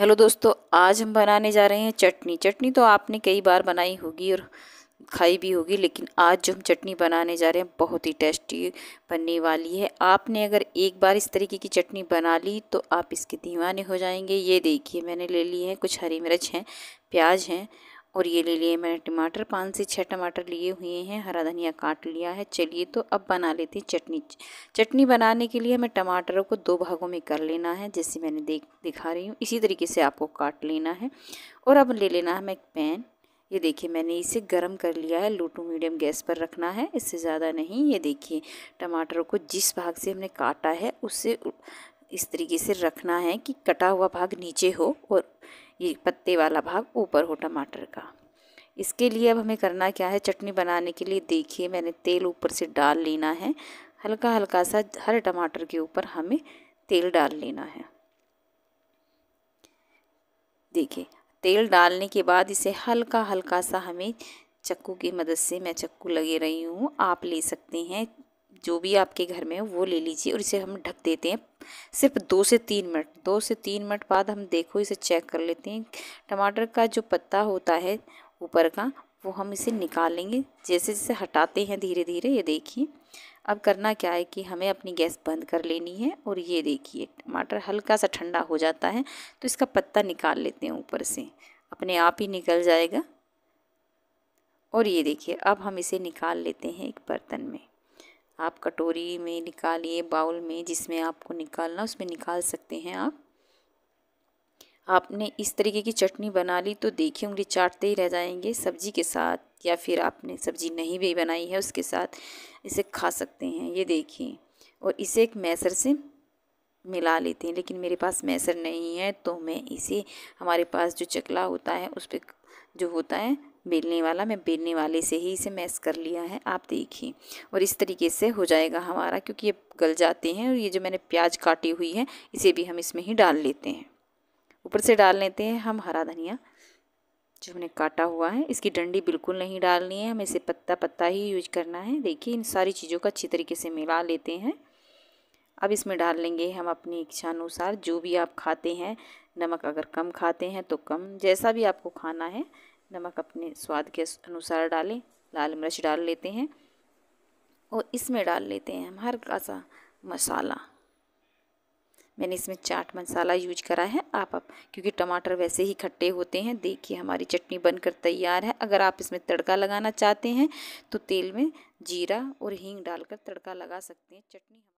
hello दोस्तों आज हम बनाने जा रहे हैं चटनी चटनी तो आपने कई बार बनाई होगी और खाई भी होगी लेकिन आज जो हम चटनी बनाने जा रहे हैं बहुत ही टेस्टी बनने वाली है आपने अगर एक बार इस तरीके की चटनी बना ली तो आप इसके दीवाने हो जाएंगे ये देखिए मैंने ले लिए हैं कुछ हरी मिर्च हैं प्याज हैं और ये ले लिए मैंने टमाटर पाँच से छः टमाटर लिए हुए हैं हरा धनिया काट लिया है चलिए तो अब बना लेते हैं चटनी चटनी बनाने के लिए हमें टमाटरों को दो भागों में कर लेना है जैसे मैंने देख दिखा रही हूँ इसी तरीके से आपको काट लेना है और अब ले लेना है हमें एक पैन ये देखिए मैंने इसे गरम कर लिया है लो टू मीडियम गैस पर रखना है इससे ज़्यादा नहीं ये देखिए टमाटरों को जिस भाग से हमने काटा है उससे इस तरीके से रखना है कि कटा हुआ भाग नीचे हो और ये पत्ते वाला भाग ऊपर हो टमाटर का इसके लिए अब हमें करना क्या है चटनी बनाने के लिए देखिए मैंने तेल ऊपर से डाल लेना है हल्का हल्का सा हर टमाटर के ऊपर हमें तेल डाल लेना है देखिए तेल डालने के बाद इसे हल्का हल्का सा हमें चक्कू की मदद से मैं चक्कू लगे रही हूँ आप ले सकते हैं जो भी आपके घर में हो वो ले लीजिए और इसे हम ढक देते हैं सिर्फ दो से तीन मिनट दो से तीन मिनट बाद हम देखो इसे चेक कर लेते हैं टमाटर का जो पत्ता होता है ऊपर का वो हम इसे निकालेंगे जैसे जैसे हटाते हैं धीरे धीरे ये देखिए अब करना क्या है कि हमें अपनी गैस बंद कर लेनी है और ये देखिए टमाटर हल्का सा ठंडा हो जाता है तो इसका पत्ता निकाल लेते हैं ऊपर से अपने आप ही निकल जाएगा और ये देखिए अब हम इसे निकाल लेते हैं एक बर्तन में आप कटोरी में निकालिए बाउल में जिसमें आपको निकालना उसमें निकाल सकते हैं आप आपने इस तरीके की चटनी बना ली तो देखिए उंगली चाटते ही रह जाएंगे सब्जी के साथ या फिर आपने सब्जी नहीं भी बनाई है उसके साथ इसे खा सकते हैं ये देखिए और इसे एक मैसर से मिला लेते हैं लेकिन मेरे पास मैसर नहीं है तो मैं इसे हमारे पास जो चकला होता है उस पर जो होता है बेलने वाला मैं बेलने वाले से ही इसे मैश कर लिया है आप देखिए और इस तरीके से हो जाएगा हमारा क्योंकि ये गल जाते हैं और ये जो मैंने प्याज काटी हुई है इसे भी हम इसमें ही डाल लेते हैं ऊपर से डाल लेते हैं हम हरा धनिया जो हमने काटा हुआ है इसकी डंडी बिल्कुल नहीं डालनी है हमें इसे पत्ता पत्ता ही यूज करना है देखिए इन सारी चीज़ों का अच्छी तरीके से मिला लेते हैं अब इसमें डाल लेंगे हम अपनी इच्छा अनुसार जो भी आप खाते हैं नमक अगर कम खाते हैं तो कम जैसा भी आपको खाना है नमक अपने स्वाद के अनुसार डालें लाल मिर्च डाल लेते हैं और इसमें डाल लेते हैं हम हर सा मसाला मैंने इसमें चाट मसाला यूज करा है आप अब क्योंकि टमाटर वैसे ही खट्टे होते हैं देखिए हमारी चटनी बनकर तैयार है अगर आप इसमें तड़का लगाना चाहते हैं तो तेल में जीरा और हींग डालकर तड़का लगा सकते हैं चटनी